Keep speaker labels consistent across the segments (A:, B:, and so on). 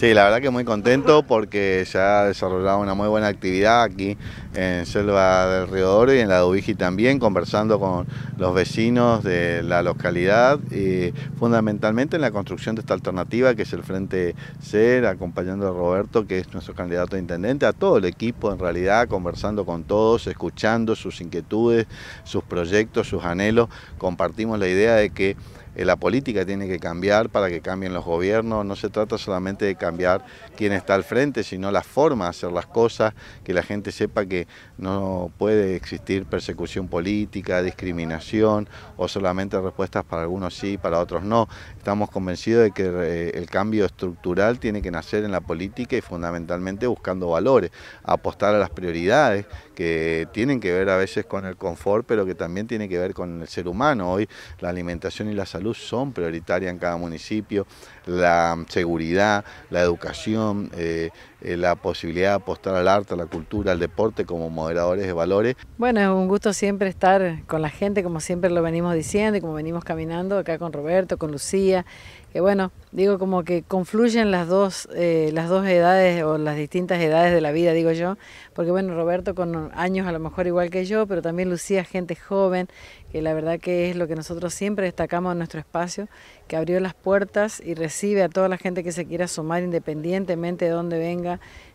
A: Sí, la verdad que muy contento porque se ha desarrollado una muy buena actividad aquí en Selva del Río Oro y en la Dubiji también, conversando con los vecinos de la localidad, y fundamentalmente en la construcción de esta alternativa que es el Frente ser acompañando a Roberto, que es nuestro candidato a intendente, a todo el equipo en realidad, conversando con todos, escuchando sus inquietudes, sus proyectos, sus anhelos. Compartimos la idea de que eh, la política tiene que cambiar para que cambien los gobiernos, no se trata solamente de cambiar quién está al frente, sino la forma de hacer las cosas, que la gente sepa que no puede existir persecución política, discriminación o solamente respuestas para algunos sí, para otros no. Estamos convencidos de que eh, el cambio estructural tiene que nacer en la política y fundamentalmente buscando valores, apostar a las prioridades que tienen que ver a veces con el confort, pero que también tiene que ver con el ser humano. Hoy la alimentación y la salud son prioritarias en cada municipio, la seguridad, la educación, eh, eh, la posibilidad de apostar al arte, a la cultura, al deporte como moderadores de valores.
B: Bueno, es un gusto siempre estar con la gente, como siempre lo venimos diciendo y como venimos caminando acá con Roberto, con Lucía, que bueno, digo como que confluyen las dos, eh, las dos edades o las distintas edades de la vida, digo yo, porque bueno, Roberto con años a lo mejor igual que yo, pero también Lucía, gente joven, que la verdad que es lo que nosotros siempre destacamos en nuestro espacio, que abrió las puertas y recibe a toda la gente que se quiera sumar independientemente de dónde venga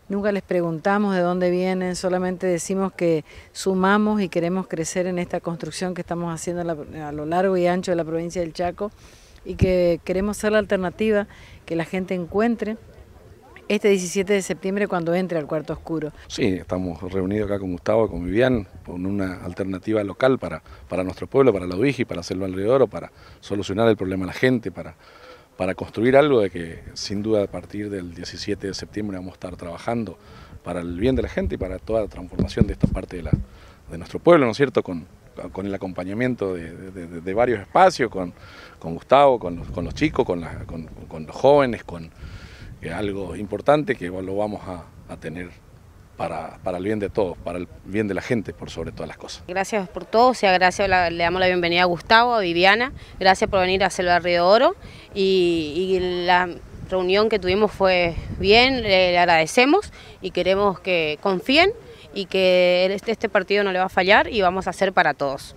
B: nunca les preguntamos de dónde vienen, solamente decimos que sumamos y queremos crecer en esta construcción que estamos haciendo a lo largo y ancho de la provincia del Chaco y que queremos ser la alternativa que la gente encuentre este 17 de septiembre cuando entre al cuarto oscuro.
C: Sí, estamos reunidos acá con Gustavo, con Vivian, con una alternativa local para, para nuestro pueblo, para la UIGI, para hacerlo Alrededor, para solucionar el problema a la gente, para para construir algo de que sin duda a partir del 17 de septiembre vamos a estar trabajando para el bien de la gente y para toda la transformación de esta parte de, la, de nuestro pueblo, ¿no es cierto? Con, el acompañamiento de, varios espacios, con, con Gustavo, con los, chicos, con, con, los jóvenes, con eh, algo importante que lo vamos a, a tener para, el bien de todos, para el bien de la gente por sobre todas las cosas.
D: Gracias por todo, sea, gracias, le damos la bienvenida a Gustavo, a Viviana, gracias por venir a Selva Río Oro y, y la reunión que tuvimos fue bien, le agradecemos y queremos que confíen y que este, este partido no le va a fallar y vamos a hacer para todos.